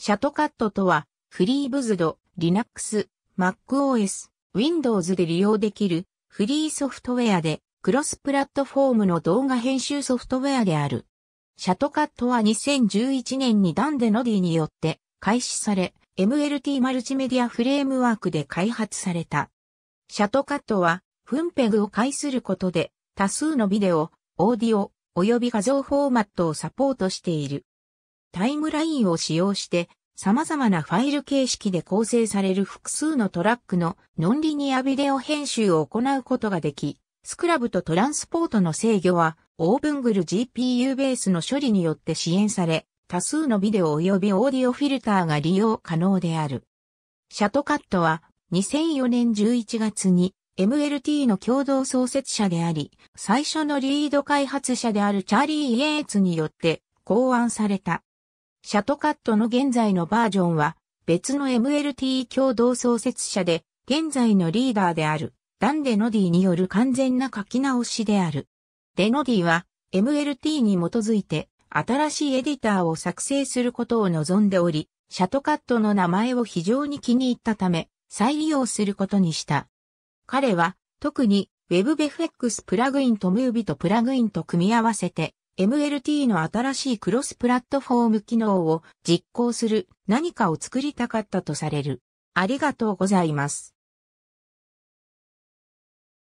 シャトカットとは、フリーブズド、Linux、MacOS、Windows で利用できるフリーソフトウェアで、クロスプラットフォームの動画編集ソフトウェアである。シャトカットは2011年にダンデノディによって開始され、MLT マルチメディアフレームワークで開発された。シャトカットは、フンペグを介することで、多数のビデオ、オーディオ、及び画像フォーマットをサポートしている。タイムラインを使用して様々なファイル形式で構成される複数のトラックのノンリニアビデオ編集を行うことができ、スクラブとトランスポートの制御は、オーブングル GPU ベースの処理によって支援され、多数のビデオ及びオーディオフィルターが利用可能である。シャトカットは2004年11月に MLT の共同創設者であり、最初のリード開発者であるチャーリー・イエーツによって考案されたシャトカットの現在のバージョンは、別の MLT 共同創設者で、現在のリーダーである、ダン・デノディによる完全な書き直しである。デノディは、MLT に基づいて、新しいエディターを作成することを望んでおり、シャトカットの名前を非常に気に入ったため、再利用することにした。彼は、特に WebFX プラグインとムービとプラグインと組み合わせて、MLT の新しいクロスプラットフォーム機能を実行する何かを作りたかったとされる。ありがとうございます。